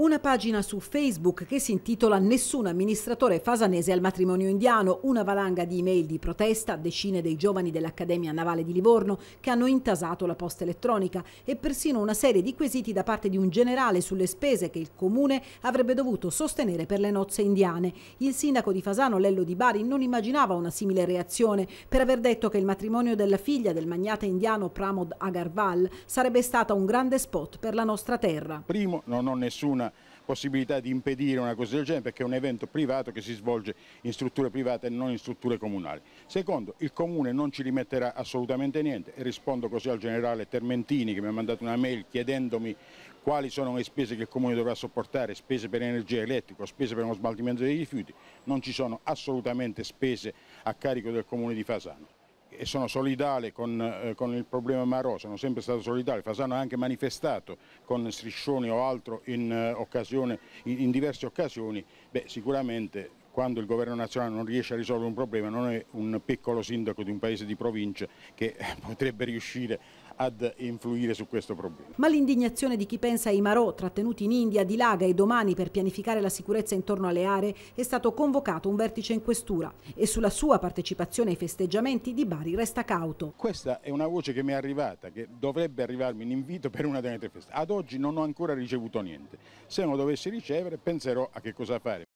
una pagina su Facebook che si intitola Nessun amministratore fasanese al matrimonio indiano, una valanga di email di protesta, decine dei giovani dell'Accademia Navale di Livorno che hanno intasato la posta elettronica e persino una serie di quesiti da parte di un generale sulle spese che il comune avrebbe dovuto sostenere per le nozze indiane. Il sindaco di Fasano, Lello Di Bari, non immaginava una simile reazione per aver detto che il matrimonio della figlia del magnate indiano Pramod Agarwal sarebbe stata un grande spot per la nostra terra. Primo, non ho nessuna possibilità di impedire una cosa del genere perché è un evento privato che si svolge in strutture private e non in strutture comunali. Secondo, il Comune non ci rimetterà assolutamente niente e rispondo così al generale Termentini che mi ha mandato una mail chiedendomi quali sono le spese che il Comune dovrà sopportare, spese per energia elettrica, spese per lo smaltimento dei rifiuti, non ci sono assolutamente spese a carico del Comune di Fasano e sono solidale con, eh, con, il problema Marò, sono sempre stato solidale, Fasano ha anche manifestato con striscioni o altro in, eh, occasione, in, in diverse occasioni, beh, sicuramente quando il governo nazionale non riesce a risolvere un problema non è un piccolo sindaco di un paese di provincia che eh, potrebbe riuscire ad influire su questo problema. Ma l'indignazione di chi pensa ai Marò trattenuti in India dilaga e domani per pianificare la sicurezza intorno alle aree è stato convocato un vertice in questura e sulla sua partecipazione ai festeggiamenti di Bari resta cauto. Questa è una voce che mi è arrivata, che dovrebbe arrivarmi in invito per una delle tre feste. Ad oggi non ho ancora ricevuto niente. Se non dovessi ricevere penserò a che cosa fare.